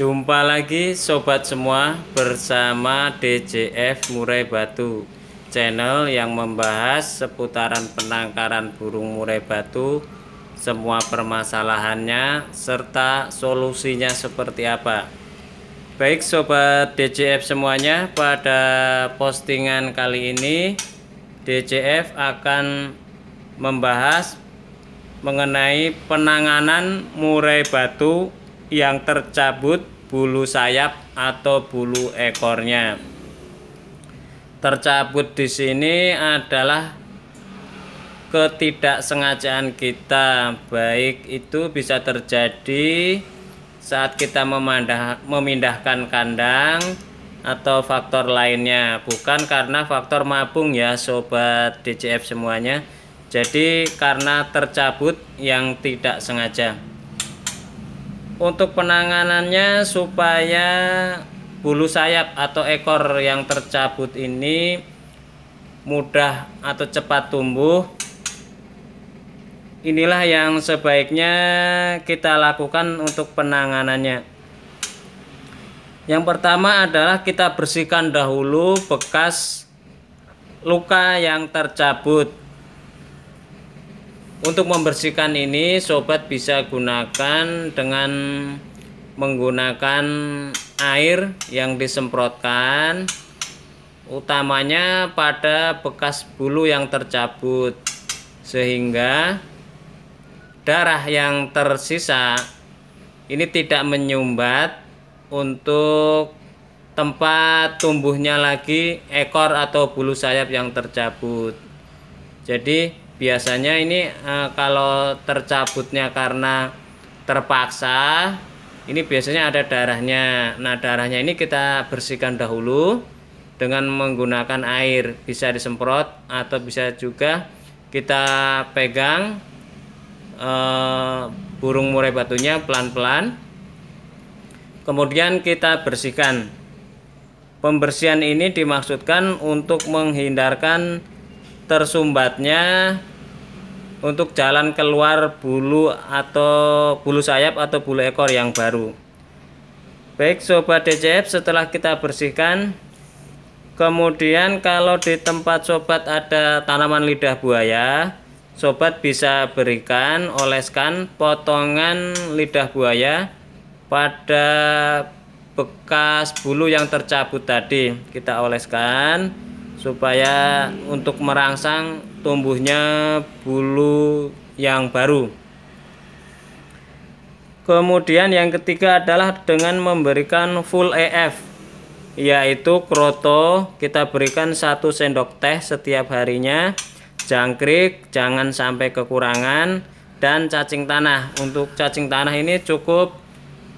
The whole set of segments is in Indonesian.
Jumpa lagi sobat semua bersama DJF Murai Batu Channel yang membahas seputaran penangkaran burung murai batu Semua permasalahannya serta solusinya seperti apa Baik sobat DJF semuanya pada postingan kali ini DJF akan membahas mengenai penanganan murai batu yang tercabut bulu sayap atau bulu ekornya. Tercabut di sini adalah ketidaksengajaan kita. Baik itu bisa terjadi saat kita memandah, memindahkan kandang atau faktor lainnya, bukan karena faktor mabung ya sobat DCF semuanya. Jadi karena tercabut yang tidak sengaja untuk penanganannya supaya bulu sayap atau ekor yang tercabut ini mudah atau cepat tumbuh inilah yang sebaiknya kita lakukan untuk penanganannya yang pertama adalah kita bersihkan dahulu bekas luka yang tercabut untuk membersihkan ini sobat bisa gunakan dengan menggunakan air yang disemprotkan utamanya pada bekas bulu yang tercabut sehingga darah yang tersisa ini tidak menyumbat untuk tempat tumbuhnya lagi ekor atau bulu sayap yang tercabut jadi biasanya ini uh, kalau tercabutnya karena terpaksa ini biasanya ada darahnya nah darahnya ini kita bersihkan dahulu dengan menggunakan air bisa disemprot atau bisa juga kita pegang uh, burung murai batunya pelan-pelan kemudian kita bersihkan pembersihan ini dimaksudkan untuk menghindarkan tersumbatnya untuk jalan keluar bulu atau bulu sayap atau bulu ekor yang baru baik sobat DCF setelah kita bersihkan kemudian kalau di tempat sobat ada tanaman lidah buaya sobat bisa berikan oleskan potongan lidah buaya pada bekas bulu yang tercabut tadi kita oleskan supaya untuk merangsang tumbuhnya bulu yang baru. Kemudian yang ketiga adalah dengan memberikan full EF yaitu kroto kita berikan satu sendok teh setiap harinya jangkrik jangan sampai kekurangan dan cacing tanah untuk cacing tanah ini cukup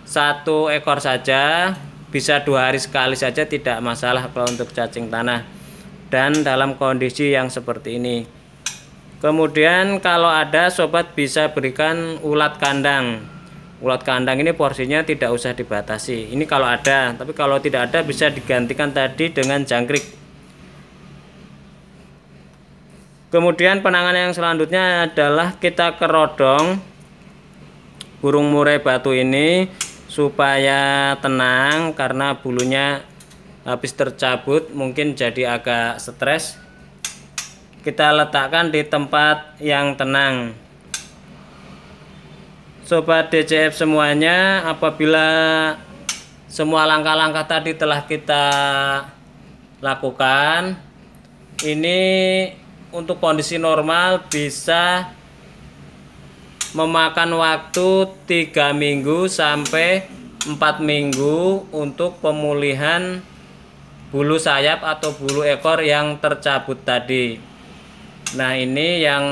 satu ekor saja bisa dua hari sekali saja tidak masalah kalau untuk cacing tanah dan dalam kondisi yang seperti ini kemudian kalau ada sobat bisa berikan ulat kandang ulat kandang ini porsinya tidak usah dibatasi ini kalau ada tapi kalau tidak ada bisa digantikan tadi dengan jangkrik kemudian penanganan yang selanjutnya adalah kita kerodong burung murai batu ini supaya tenang karena bulunya habis tercabut mungkin jadi agak stres kita letakkan di tempat yang tenang sobat DCF semuanya apabila semua langkah-langkah tadi telah kita lakukan ini untuk kondisi normal bisa memakan waktu 3 minggu sampai 4 minggu untuk pemulihan bulu sayap atau bulu ekor yang tercabut tadi. Nah, ini yang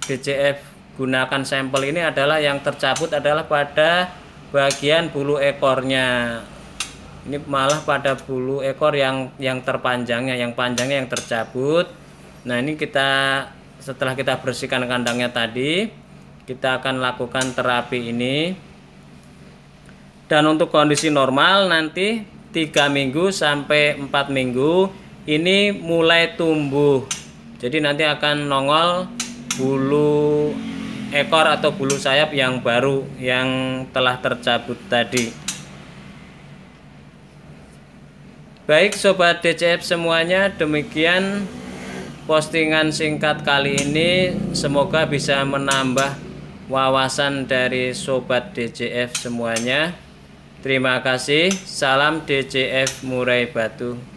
DCF gunakan sampel ini adalah yang tercabut adalah pada bagian bulu ekornya. Ini malah pada bulu ekor yang yang terpanjangnya, yang panjangnya yang tercabut. Nah, ini kita setelah kita bersihkan kandangnya tadi, kita akan lakukan terapi ini. Dan untuk kondisi normal nanti tiga minggu sampai empat minggu ini mulai tumbuh jadi nanti akan nongol bulu ekor atau bulu sayap yang baru yang telah tercabut tadi baik sobat DCF semuanya demikian postingan singkat kali ini semoga bisa menambah wawasan dari sobat DCF semuanya Terima kasih. Salam DCF Murai Batu.